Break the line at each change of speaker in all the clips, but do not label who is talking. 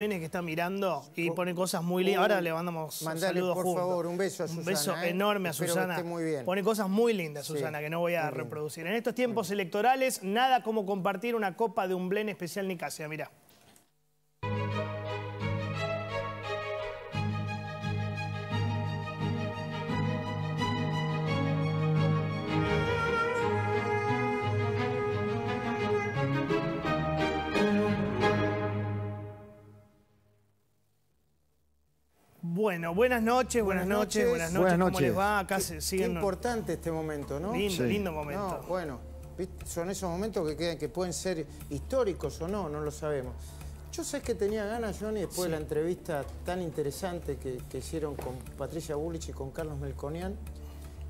que está mirando y oh. pone cosas muy lindas. Ahora le mandamos un saludo por favor, un
beso a Susana. Un beso ¿eh? enorme a Susana.
Pone cosas muy lindas, Susana, que no voy a reproducir. En estos tiempos electorales, nada como compartir una copa de un blend especial ni Nicasia, mirá. Bueno, buenas noches, buenas, noches, buenas noches. ¿Cómo les va? Acá importante
este momento,
¿no? Lindo, lindo momento. bueno,
son esos momentos que, pueden ser históricos o no, no lo sabemos. Yo sé que tenía ganas, Johnny, después de la entrevista tan interesante que, hicieron con Patricia Bullich y con Carlos Melconian,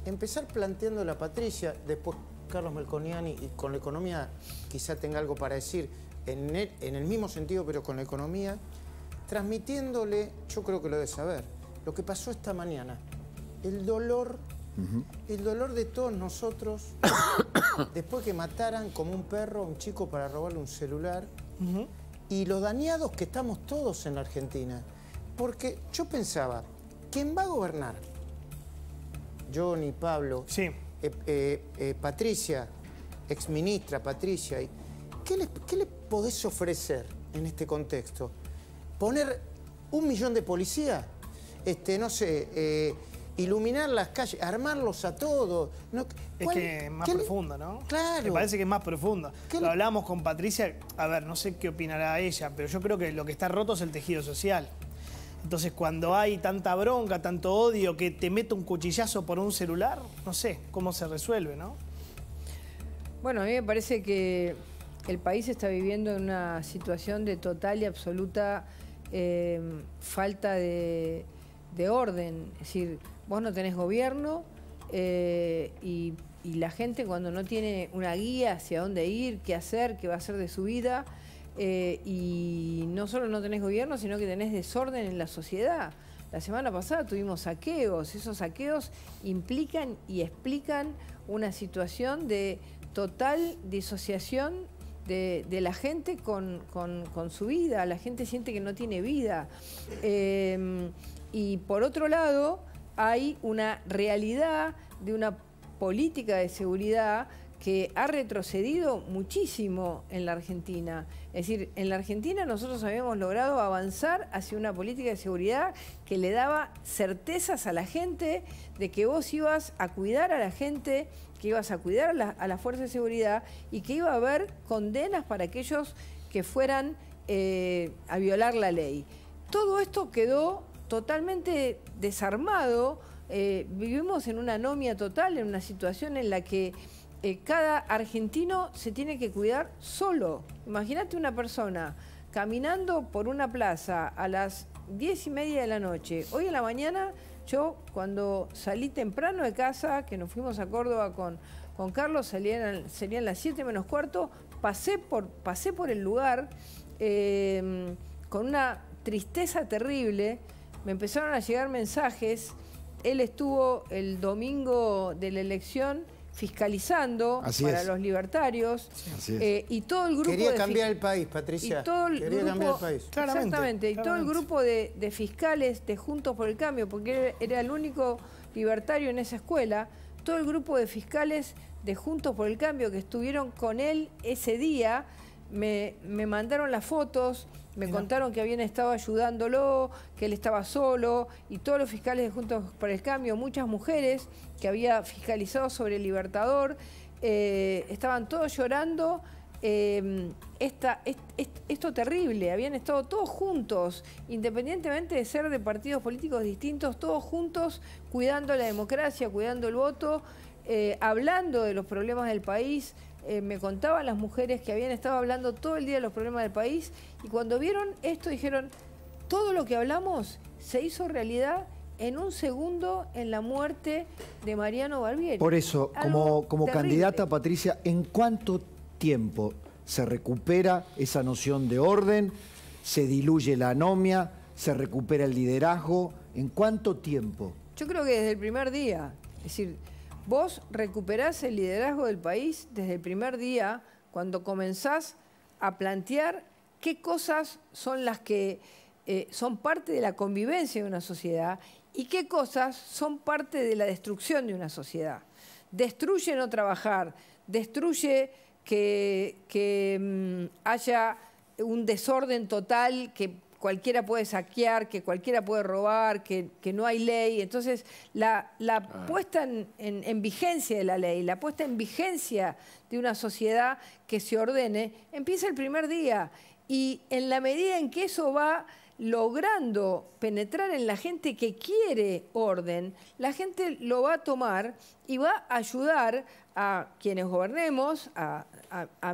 empezar planteando la Patricia, después Carlos Melconian y, con la economía quizá tenga algo para decir, en el mismo sentido pero con la economía, transmitiéndole, yo creo que lo debe saber, lo que pasó esta mañana. El dolor, el dolor de todos nosotros, después que mataran como un perro a un chico para robarle un celular, y los dañados que estamos todos en la Argentina. Porque yo pensaba, ¿quién va a gobernar? Johnny, Pablo, sí. eh, eh, eh Patricia, exministra Patricia. ¿Qué le, ¿Qué le podés ofrecer en este contexto? poner un millón de policías, este, no sé, eh, iluminar
las calles, armarlos a todos. es que es más profundo, ¿no? Claro. Me parece que es más profundo. Lo hablábamos con Patricia, a ver, no sé qué opinará ella, pero yo creo que lo que está roto es el tejido social. Entonces, cuando hay tanta bronca, tanto odio, que te mete un cuchillazo por un celular, no sé cómo se resuelve, ¿no?
Bueno, a mí me parece que el país está viviendo una situación de total y absoluta Em, falta de, orden. Es decir, vos no tenés gobierno eh, y, la gente cuando no tiene una guía hacia dónde ir, qué hacer, qué va a hacer de su vida, eh, y no solo no tenés gobierno, sino que tenés desorden en la sociedad. La semana pasada tuvimos saqueos, esos saqueos implican y explican una situación de total disociación de, la gente con, su vida, la gente siente que no tiene vida. Em, y por otro lado, hay una realidad de una política de seguridad que ha retrocedido muchísimo en la Argentina. Es decir, en la Argentina nosotros habíamos logrado avanzar hacia una política de seguridad que le daba certezas a la gente de que vos ibas a cuidar a la gente que ibas a cuidar a, la, fuerza de seguridad y que iba a haber condenas para aquellos que fueran eh, a violar la ley. Todo esto quedó totalmente desarmado. Eh, vivimos en una anomia total, en una situación en la que eh, cada argentino se tiene que cuidar solo. Imagínate una persona caminando por una plaza a las diez y media de la noche. Hoy en la mañana yo cuando salí temprano de casa, que nos fuimos a Córdoba con, Carlos, serían las 7 menos cuarto, pasé por, pasé por el lugar em, con una tristeza terrible, me empezaron a llegar mensajes, él estuvo el domingo de la elección fiscalizando para los libertarios eh, y todo el grupo quería cambiar el país
Patricia quería cambiar el país exactamente
y todo el grupo de, de, fiscales de Juntos por el Cambio porque era el único libertario en esa escuela todo el grupo de fiscales de Juntos por el Cambio que estuvieron con él ese día me, mandaron las fotos, me contaron que habían estado ayudándolo, que él estaba solo, y todos los fiscales de Juntos por el Cambio, muchas mujeres que había fiscalizado sobre el Libertador, eh, estaban todos llorando. Eh, esto terrible, habían estado todos juntos, independientemente de ser de partidos políticos distintos, todos juntos cuidando la democracia, cuidando el voto, eh, hablando de los problemas del país, eh, me contaban las mujeres que habían estado hablando todo el día de los problemas del país y cuando vieron esto dijeron, todo lo que hablamos se hizo realidad en un segundo en la muerte de Mariano Barbieri. Por eso, como, como candidata,
Patricia, ¿en cuánto tiempo se recupera esa noción de orden? ¿Se diluye la anomia? ¿Se recupera el liderazgo? ¿En cuánto tiempo?
Yo creo que desde el primer día. Es decir, Vos recuperás el liderazgo del país desde el primer día, cuando comenzás a plantear qué cosas son las que eh, son parte de la convivencia de una sociedad y qué cosas son parte de la destrucción de una sociedad. Destruye no trabajar, destruye que, mm, haya un desorden total que cualquiera puede saquear, que cualquiera puede robar, que, no hay ley. Entonces, la, ah. puesta en, en, vigencia de la ley, la puesta en vigencia de una sociedad que se ordene, empieza el primer día. Y en la medida en que eso va logrando penetrar en la gente que quiere orden, la gente lo va a tomar y va a ayudar a quienes gobernemos, a,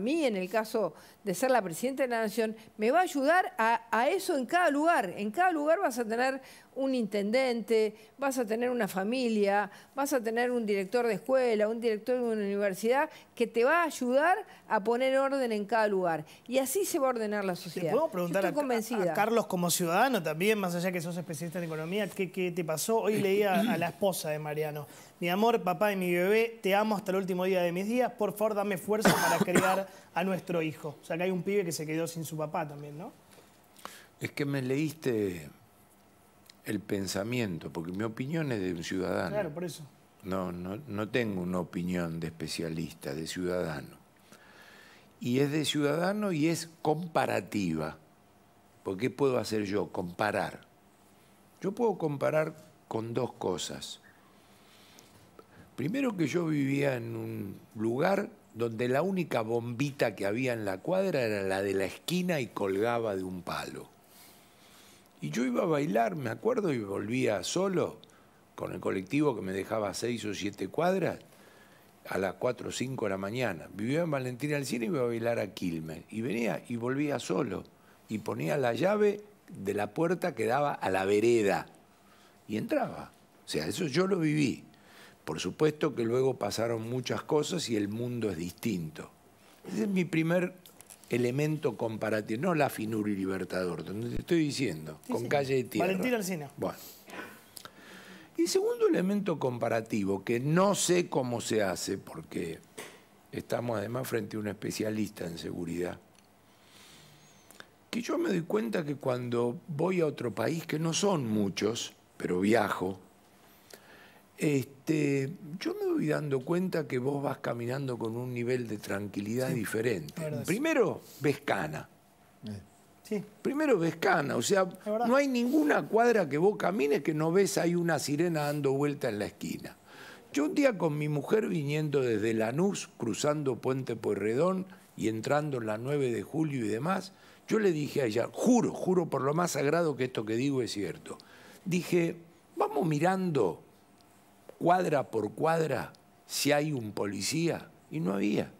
mí en el caso de ser la presidenta de la Nación, me va a ayudar a, eso en cada lugar. En cada lugar vas a tener un intendente, vas a tener una familia, vas a tener un director de escuela, un director de una universidad que te va a ayudar a poner orden en cada lugar. Y así se va a ordenar la sociedad. ¿Te puedo preguntar a, Carlos
como ciudadano también, más allá que sos especialista en economía, ¿qué, qué te pasó? Hoy leía a la esposa de Mariano. Mi amor, papá y mi bebé, te amo hasta el último día de mis días. Por favor, dame fuerza para criar a nuestro hijo. O sea, que hay un pibe que se quedó sin su papá también, ¿no?
Es que me leíste el pensamiento, porque mi opinión es de un ciudadano. Claro, por eso. No, no, no tengo una opinión de especialista, de ciudadano. Y es de ciudadano y es comparativa. ¿Por qué puedo hacer yo? Comparar. Yo puedo comparar con dos cosas. Primero que yo vivía en un lugar donde la única bombita que había en la cuadra era la de la esquina y colgaba de un palo. Y yo iba a bailar, me acuerdo, y volvía solo con el colectivo que me dejaba seis o siete cuadras a las cuatro o cinco de la mañana. Vivía en Valentín Alcina y iba a bailar a Quilmes. Y venía y volvía solo. Y ponía la llave de la puerta que daba a la vereda. Y entraba. O sea, eso yo lo viví. Por supuesto que luego pasaron muchas cosas y el mundo es distinto. Ese es mi primer elemento comparativo, no la finura y libertador, donde te estoy diciendo, con calle de tierra. Valentín Alcina. Bueno. Y segundo elemento comparativo, que no sé cómo se hace, porque estamos además frente a un especialista en seguridad, que yo me doy cuenta que cuando voy a otro país, que no son muchos, pero viajo, este, yo me voy dando cuenta que vos vas caminando con un nivel de tranquilidad diferente. Primero, ves cana. Eh. Primero ves cana, o sea, no hay ninguna cuadra que vos camines que no ves ahí una sirena dando vuelta en la esquina. Yo un día con mi mujer viniendo desde Lanús, cruzando Puente Pueyrredón y entrando en la 9 de julio y demás, yo le dije a ella, juro, juro por lo más sagrado que esto que digo es cierto. Dije, vamos mirando cuadra por cuadra si hay un policía? Y no había.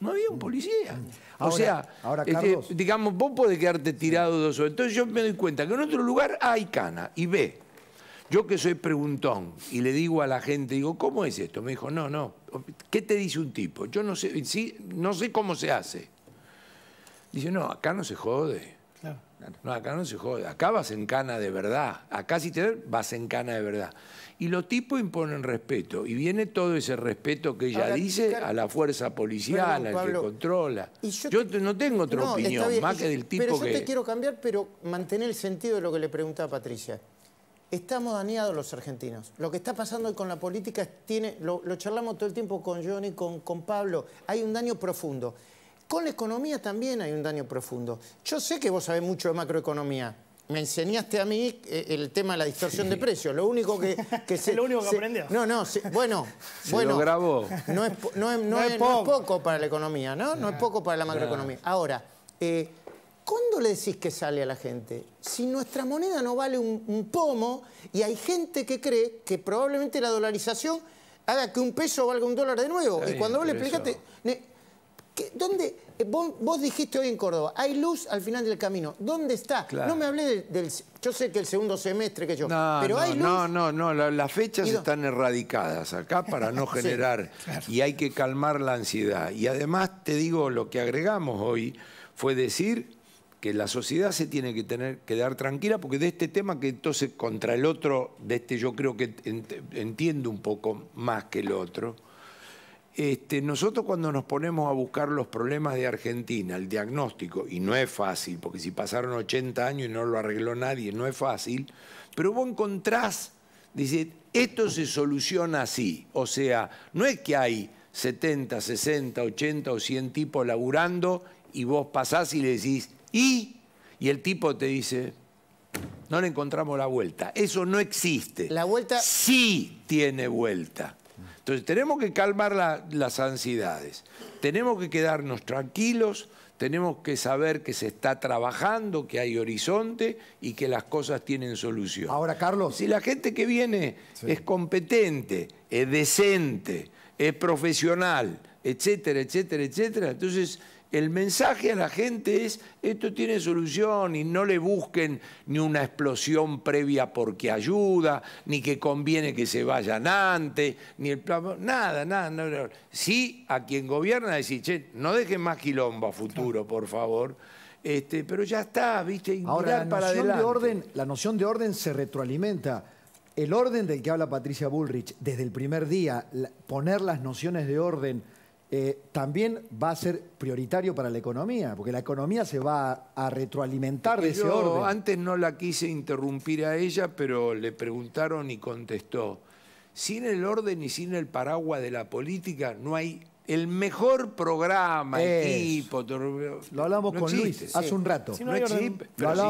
No había un policía. o sea, ahora, este, digamos, vos podés quedarte tirado dos dos tres, Entonces yo me doy cuenta que en otro lugar hay cana y ve. Yo que soy preguntón y le digo a la gente, digo, ¿cómo es esto? Me dijo, no, no. ¿Qué te dice un tipo? Yo no sé, no sé cómo se hace. Dice, no, acá no se jode. No, acá no se jode. Acá vas en cana de verdad. Acá si te vas en cana de verdad. Y los tipos imponen respeto. Y viene todo ese respeto que ella dice a la fuerza policial, al que controla. yo, no tengo otra opinión, más que del tipo que... Pero yo te quiero
cambiar, pero mantener el sentido de lo que le preguntaba Patricia. Estamos dañados los argentinos. Lo que está pasando con la política tiene... Lo, charlamos todo el tiempo con Johnny, con, con Pablo. Hay un daño profundo. Con la economía también hay un daño profundo. Yo sé que vos sabés mucho de macroeconomía me enseñaste a mí eh, el tema de la distorsión de precios. Lo único que, que lo único que aprendió. No, no, bueno, se Lo grabó. No es, poco. para la economía, ¿no? No, es ah. poco para la macroeconomía. Ah. Ahora, eh, ¿cuándo le decís que sale a la gente? Si nuestra moneda no vale un, pomo y hay gente que cree que probablemente la dolarización haga que un peso valga un dólar de nuevo. y cuando vos le explicaste... ¿Dónde, eh, vos, dijiste hoy en Córdoba, hay luz al final del camino. ¿Dónde está? No me hablé del, Yo sé que el segundo semestre que yo. No, pero no,
No, no, las fechas están erradicadas acá para no generar. Y hay que calmar la ansiedad. Y además, te digo, lo que agregamos hoy fue decir que la sociedad se tiene que tener que tranquila porque de este tema que entonces contra el otro de este yo creo que entiendo un poco más que el otro este, nosotros cuando nos ponemos a buscar los problemas de Argentina, el diagnóstico, y no es fácil, porque si pasaron 80 años y no lo arregló nadie, no es fácil, pero vos encontrás, dice, esto se soluciona así, o sea, no es que hay 70, 60, 80 o 100 tipos laburando y vos pasás y le decís, ¿y? Y el tipo te dice, no le encontramos la vuelta, eso no existe. La vuelta... Sí tiene vuelta. Entonces tenemos que calmar las ansiedades, tenemos que quedarnos tranquilos, tenemos que saber que se está trabajando, que hay horizonte y que las cosas tienen solución. Ahora, Carlos. Si la gente que viene es competente, es decente, es profesional, etcétera, etcétera, etcétera, entonces el mensaje a la gente es, esto tiene solución y no le busquen ni una explosión previa porque ayuda, ni que conviene que se vayan antes, ni el plan, nada, nada. Sí a quien gobierna decir, che, no dejen más quilomba, a futuro, por favor. Este, pero ya está, ¿viste? Ahora, la para noción de orden,
la noción de orden se retroalimenta. El orden del que habla Patricia Bullrich desde el primer día, poner las nociones de orden eh, también va a ser prioritario para la economía, porque la economía se va a, retroalimentar de ese Yo orden.
Antes no la quise interrumpir a ella, pero le preguntaron y contestó. Sin el orden y sin el paraguas de la política no hay el mejor programa, Lo hablamos con Luis hace un rato.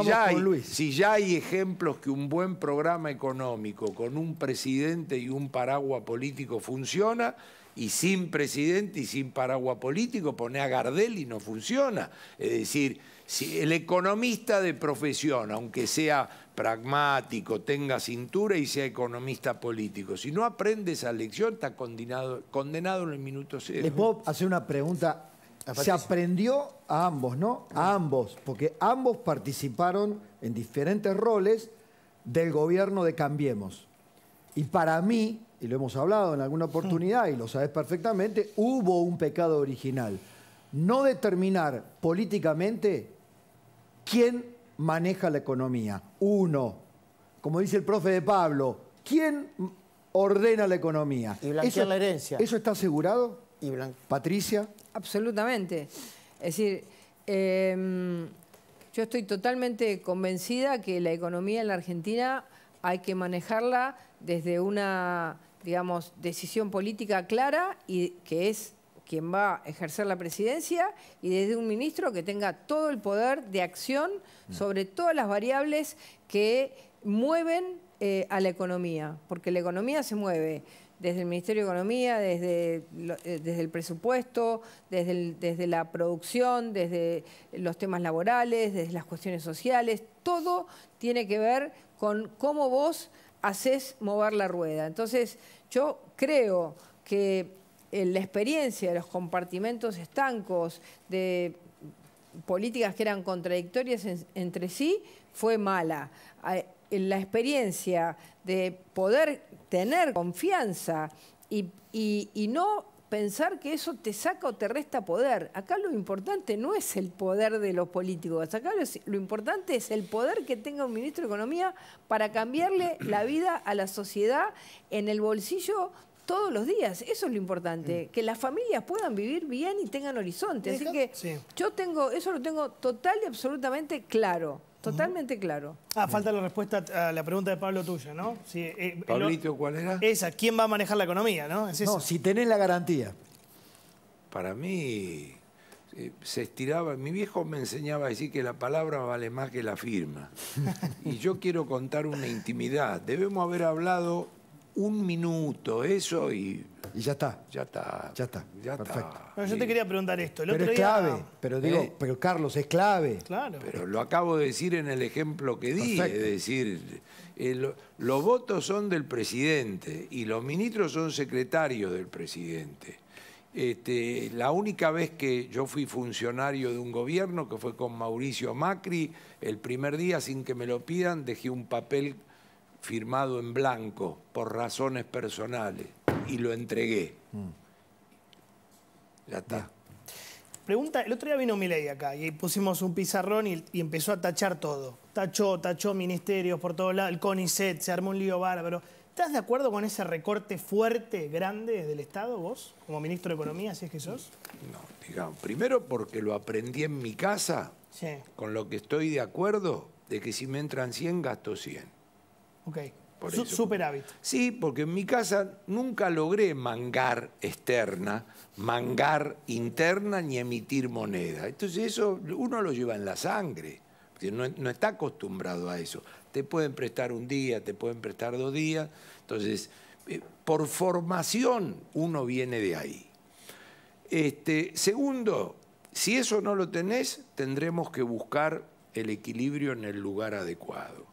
ya hay, Si ya hay ejemplos que un buen programa económico con un presidente y un paraguas político funciona, y sin presidente y sin paraguas político, pone a Gardel y no funciona. Es decir, si el economista de profesión, aunque sea pragmático, tenga cintura y sea economista político, si no aprende esa lección, está condenado, en el minuto cero. Le
puedo hacer una pregunta. Se aprendió a ambos, ¿no? A ambos, porque ambos participaron en diferentes roles del gobierno de Cambiemos. Y para mí, y lo hemos hablado en alguna oportunidad y lo sabes perfectamente, hubo un pecado original. No determinar políticamente quién maneja la economía. Uno, como dice el profe de Pablo, ¿quién ordena la economía? Y blanquear la herencia. ¿Eso está asegurado? Y Patricia. Absolutamente.
Es decir, em, yo estoy totalmente convencida que la economía en la Argentina hay que manejarla desde una digamos, decisión política clara y que es quien va a ejercer la presidencia y desde un ministro que tenga todo el poder de acción mm. sobre todas las variables que mueven eh, a la economía, porque la economía se mueve desde el Ministerio de Economía, desde, eh, desde el presupuesto, desde, desde la producción, desde los temas laborales, desde las cuestiones sociales, todo tiene que ver con cómo vos haces mover la rueda. Entonces, yo creo que eh, la experiencia de los compartimentos estancos, de políticas que eran contradictorias entre sí, fue mala. Ah, eh, la experiencia de poder tener confianza y no pensar que eso te saca o te resta poder. Acá lo importante no es el poder de los políticos, acá lo, importante es el poder que tenga un ministro de Economía para cambiarle la vida a la sociedad en el bolsillo todos los días. Eso es lo importante, mm. que las familias puedan vivir bien y tengan horizonte. Así que yo tengo, eso lo tengo total y absolutamente claro. Totalmente claro.
Ah, falta la respuesta a la pregunta de Pablo tuya, ¿no? Si, eh, Pablito, ¿cuál era? Esa, ¿quién va a manejar la economía, no?
no,
si tenés la garantía.
Para mí, eh, se estiraba. Mi viejo me enseñaba a decir que la palabra vale más que la firma. y yo quiero contar una intimidad. Debemos haber hablado un minuto, eso, y y ya está. Ya está. Ya está. Perfecto.
yo te quería preguntar esto. El pero es clave, pero digo, ¿Eh? pero Carlos, es clave. Claro.
Pero lo acabo de decir en el ejemplo que di, es decir, eh, los votos son del presidente y los ministros son secretarios del presidente. Este, la única vez que yo fui funcionario de un gobierno, que fue con Mauricio Macri, el primer día, sin que me lo pidan, dejé un papel firmado en blanco por razones personales y lo entregué. Mm. Ya está.
Pregunta, el otro día vino Milei acá y pusimos un pizarrón y, empezó a tachar todo. Tachó, tachó ministerios por todos lados, el CONICET, se armó un lío bárbaro. ¿Estás de acuerdo con ese recorte fuerte, grande del Estado, vos, como ministro de Economía, si es que sos?
No, digamos, primero porque lo aprendí en mi casa, con lo que estoy de acuerdo, de que si me entran 100, gasto 100. Ok. Sí, porque en mi casa nunca logré mangar externa, mangar interna ni emitir moneda. Entonces eso uno lo lleva en la sangre. No, no está acostumbrado a eso. Te pueden prestar un día, te pueden prestar dos días. Entonces, eh, por formación uno viene de ahí. Este, segundo, si eso no lo tenés, tendremos que buscar el equilibrio en el lugar adecuado.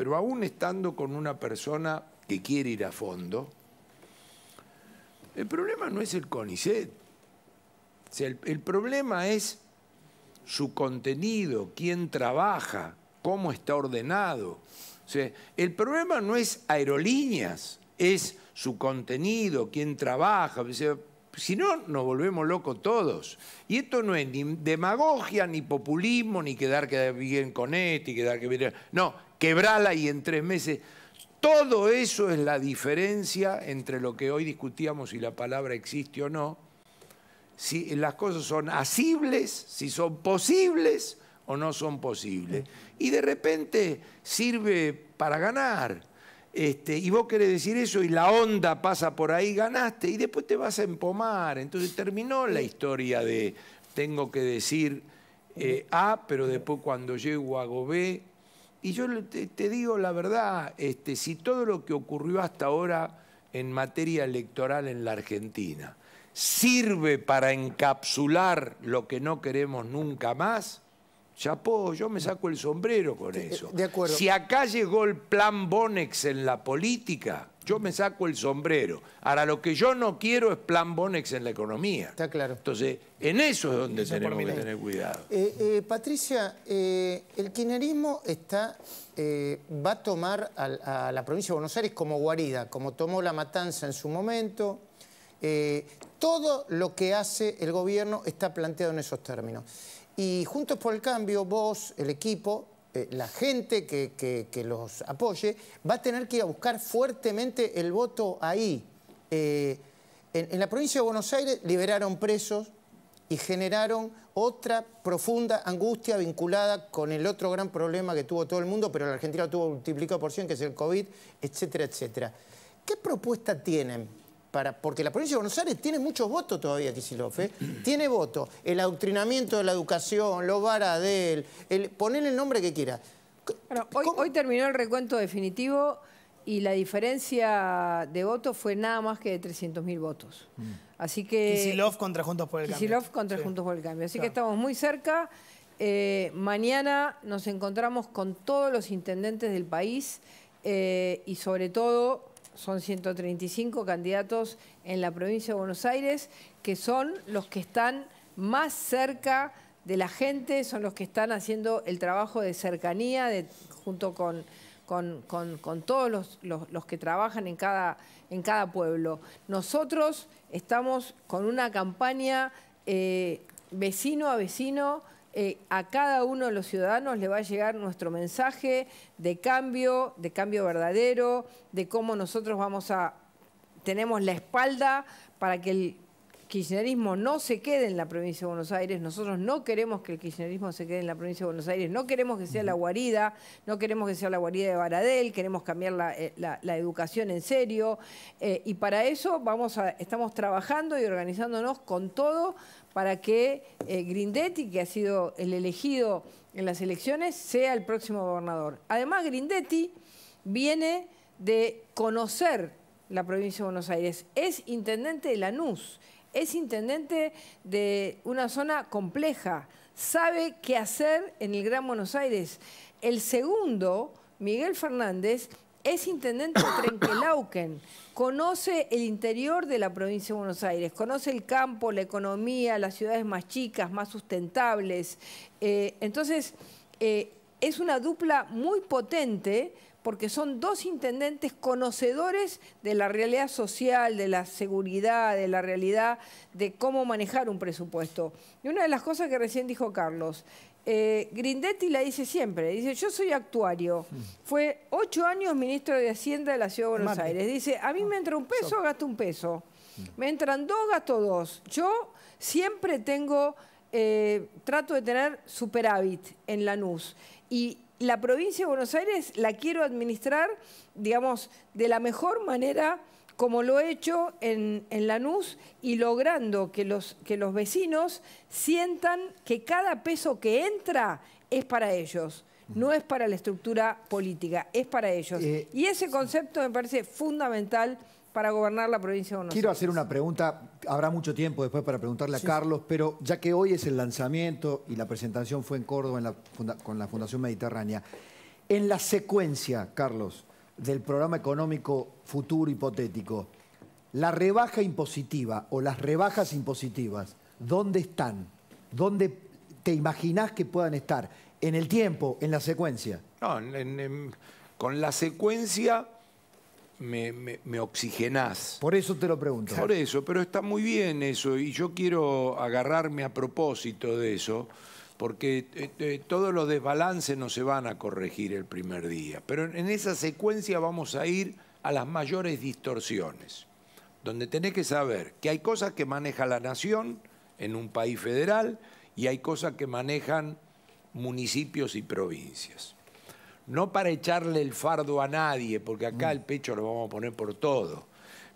Pero aún estando con una persona que quiere ir a fondo, el problema no es el CONICET. el, problema es su contenido, quién trabaja, cómo está ordenado. el problema no es aerolíneas, es su contenido, quién trabaja. Si no, nos volvemos locos todos. Y esto no es ni demagogia, ni populismo, ni quedar, bien con este y quedar que No, quebrala y en tres meses. Todo eso es la diferencia entre lo que hoy discutíamos si la palabra existe o no. Si las cosas son asibles, si son posibles o no son posibles. Y de repente sirve para ganar. Este, y vos querés decir eso y la onda pasa por ahí, ganaste y después te vas a empomar. Entonces terminó la historia de tengo que decir eh, A, pero después cuando llego hago B. Y yo te, digo la verdad, este, si todo lo que ocurrió hasta ahora en materia electoral en la Argentina sirve para encapsular lo que no queremos nunca más, Chapó, yo me saco el sombrero con eso. De acuerdo. Si acá llegó el plan Bonex en la política, yo me saco el sombrero. Ahora, lo que yo no quiero es plan Bonex en la economía. Está claro. Entonces, en eso es donde tenemos que tener cuidado.
Eh, eh, Patricia, eh, el kirchnerismo está, va a tomar a, la provincia de Buenos Aires como guarida, como tomó la matanza en su momento. todo lo que hace el gobierno está planteado en esos términos. Y Juntos por el Cambio, vos, el equipo, eh, la gente que, los apoye, va a tener que ir a buscar fuertemente el voto ahí. Eh, en, la provincia de Buenos Aires liberaron presos y generaron otra profunda angustia vinculada con el otro gran problema que tuvo todo el mundo, pero la Argentina lo tuvo multiplicado por 100, que es el COVID, etcétera, etcétera. ¿Qué propuesta tienen porque la provincia de Buenos Aires tiene muchos votos todavía, Kicillof, ¿eh? tiene votos. El adoctrinamiento de la educación, los Varadel, el, poner el nombre que quiera.
hoy, terminó el recuento definitivo y la diferencia de votos fue nada más que de 300.000 votos. Mm. Así que... contra
Juntos por el Cambio. Kisilov contra Juntos
por el Cambio. Así que estamos muy cerca. Eh, mañana nos encontramos con todos los intendentes del país eh, y sobre todo son 135 candidatos en la provincia de Buenos Aires, que son los que están más cerca de la gente, son los que están haciendo el trabajo de cercanía junto con, todos los, que trabajan en cada, pueblo. Nosotros estamos con una campaña eh, vecino a vecino eh, a cada uno de los ciudadanos le va a llegar nuestro mensaje de cambio, de cambio verdadero, de cómo nosotros vamos a, tenemos la espalda para que el kirchnerismo no se quede en la provincia de Buenos Aires, nosotros no queremos que el kirchnerismo se quede en la provincia de Buenos Aires, no queremos que sea la guarida, no queremos que sea la guarida de Baradel, queremos cambiar la, eh, educación en serio eh, y para eso vamos estamos trabajando y organizándonos con todo para que eh, Grindetti, que ha sido el elegido en las elecciones, sea el próximo gobernador. Además, Grindetti viene de conocer la provincia de Buenos Aires. Es intendente de Lanús, es intendente de una zona compleja, sabe qué hacer en el Gran Buenos Aires. El segundo, Miguel Fernández, es intendente de Trenquelauquen, conoce el interior de la provincia de Buenos Aires, conoce el campo, la economía, las ciudades más chicas, más sustentables. Eh, entonces, eh, es una dupla muy potente porque son dos intendentes conocedores de la realidad social, de la seguridad, de la realidad de cómo manejar un presupuesto. Y una de las cosas que recién dijo Carlos, eh, Grindetti la dice siempre, dice, yo soy actuario, fue ocho años ministro de Hacienda de la Ciudad de Buenos Aires, dice, a mí me entra un ah, peso, gasto un peso, me entran dos, gasto dos, yo siempre tengo, eh, trato de tener superávit en la NUS. Y la provincia de Buenos Aires la quiero administrar, digamos, de la mejor manera como lo he hecho en, Lanús y logrando que los, que los vecinos sientan que cada peso que entra es para ellos no es para la estructura política, es para ellos. Eh, y ese concepto me parece fundamental para gobernar la provincia de Buenos Quiero hacer
una pregunta, habrá mucho tiempo después para preguntarle a Carlos, pero ya que hoy es el lanzamiento y la presentación fue en Córdoba con la Fundación Mediterránea, en la secuencia, Carlos, del programa económico futuro hipotético, la rebaja impositiva o las rebajas impositivas, ¿dónde están? ¿Dónde te imaginás que puedan estar? ¿En el tiempo? ¿En la secuencia?
No, con la secuencia me, oxigenás.
Por eso te lo pregunto. Por
eso, pero está muy bien eso y yo quiero agarrarme a propósito de eso porque eh, eh, todos los desbalances no se van a corregir el primer día, pero en esa secuencia vamos a ir a las mayores distorsiones, donde tenés que saber que hay cosas que maneja la nación en un país federal y hay cosas que manejan municipios y provincias no para echarle el fardo a nadie, porque acá mm. el pecho lo vamos a poner por todo,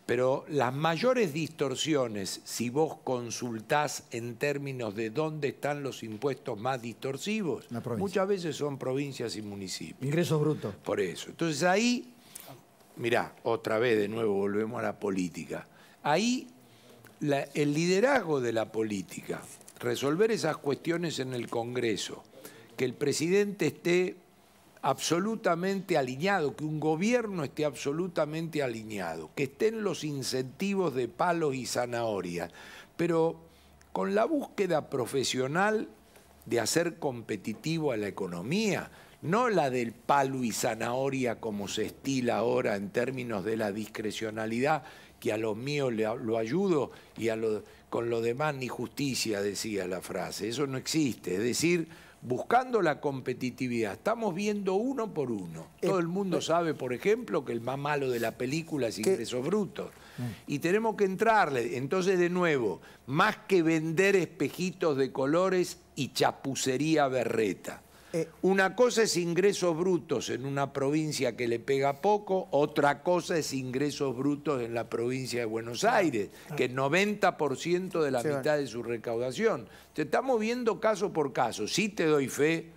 pero las mayores distorsiones, si vos consultás en términos de dónde están los impuestos más distorsivos, muchas veces son provincias y municipios. Ingreso bruto. Por eso. Entonces ahí, mirá, otra vez de nuevo volvemos a la política. Ahí el liderazgo de la política, resolver esas cuestiones en el Congreso, que el presidente esté absolutamente alineado, que un gobierno esté absolutamente alineado, que estén los incentivos de palos y zanahoria, pero con la búsqueda profesional de hacer competitivo a la economía, no la del palo y zanahoria como se estila ahora en términos de la discrecionalidad, que a los míos lo ayudo y a con lo demás ni justicia, decía la frase. Eso no existe. Es decir, buscando la competitividad. Estamos viendo uno por uno. Eh, Todo el mundo eh. sabe, por ejemplo, que el más malo de la película es ingresos Bruto. brutos. Mm. Y tenemos que entrarle. Entonces, de nuevo, más que vender espejitos de colores y chapucería berreta. Eh, una cosa es ingresos brutos en una provincia que le pega poco, otra cosa es ingresos brutos en la provincia de Buenos Aires, que el 90% de la mitad de su recaudación. Te estamos viendo caso por caso. Sí te doy fe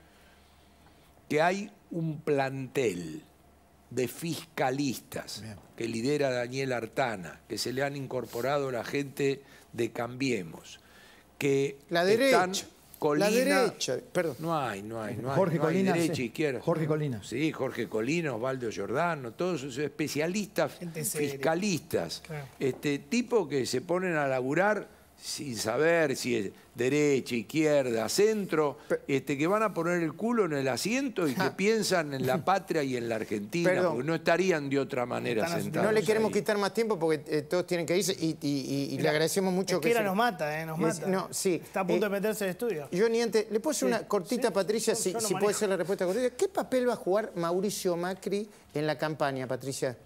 que hay un plantel de fiscalistas que lidera Daniel Artana, que se le han incorporado la gente de Cambiemos, que la Están Colina. La derecha, perdón. No hay, no hay, no hay. Jorge no derecha, sí. izquierda. Jorge Colinas. Sí, Jorge Colinas, Osvaldo Giordano, todos esos especialistas, fiscalistas, este, tipo que se ponen a laburar sin saber si es derecha, izquierda, centro, este, que van a poner el culo en el asiento y que piensan en la patria y en la Argentina, porque no estarían de otra manera sentados. No le queremos
quitar más tiempo porque eh, todos tienen que irse y, le agradecemos mucho. que, nos mata, ¿eh? Nos mata. Está a punto de eh, meterse en estudio. estudio. ni antes, ¿le puse una cortita, Patricia, si, puede ser la respuesta cortita? ¿Qué papel va a jugar Mauricio Macri en la campaña, Patricia?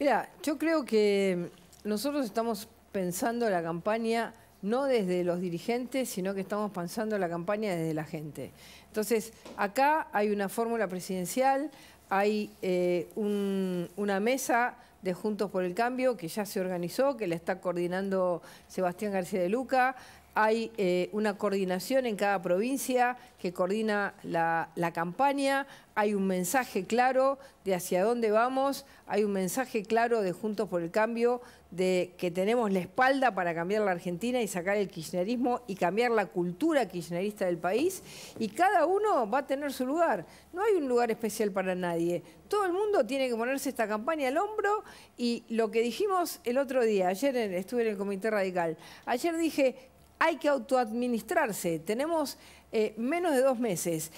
Mira, yo creo que nosotros estamos pensando la campaña no desde los dirigentes, sino que estamos pensando la campaña desde la gente. Entonces, acá hay una fórmula presidencial, hay eh, una mesa de Juntos por el Cambio que ya se organizó, que la está coordinando Sebastián García de Luca, hay eh, una coordinación en cada provincia que coordina la, campaña, hay un mensaje claro de hacia dónde vamos, hay un mensaje claro de Juntos por el Cambio de que tenemos la espalda para cambiar la Argentina y sacar el kirchnerismo y cambiar la cultura kirchnerista del país y cada uno va a tener su lugar. No hay un lugar especial para nadie. Todo el mundo tiene que ponerse esta campaña al hombro y lo que dijimos el otro día, ayer estuve en el Comité Radical, ayer dije, hay que autoadministrarse, tenemos eh, menos de dos meses.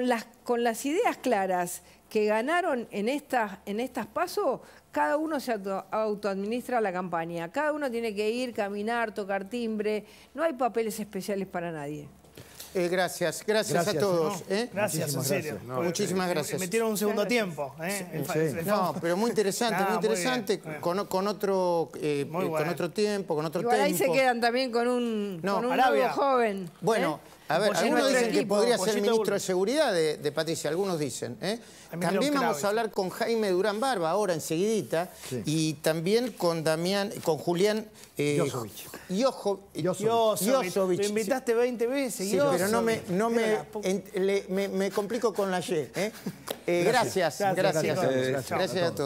las, con las ideas claras, que ganaron en estas, en estas pasos, cada uno se autoadministra la campaña. Cada uno tiene que ir, caminar, tocar timbre. No hay papeles especiales para nadie.
Eh, gracias. gracias, a ¿eh? todos. ¿eh? Gracias, en serio. Muchísimas gracias. Metieron un segundo tiempo.
no, pero muy interesante, muy interesante,
con, otro, con otro tiempo, con otro tiempo. ahí se
quedan también con un, nuevo joven. Bueno.
A ver, algunos dicen que podría ser ministro de Seguridad de, Patricia, algunos dicen. ¿eh? También vamos a hablar con Jaime Durán Barba ahora enseguidita y también con Damián, con Julián eh, Yosovich. Te eh, invitaste 20 veces, Pero no me, me, complico con la Y. ¿eh? Gracias, gracias, gracias a todos.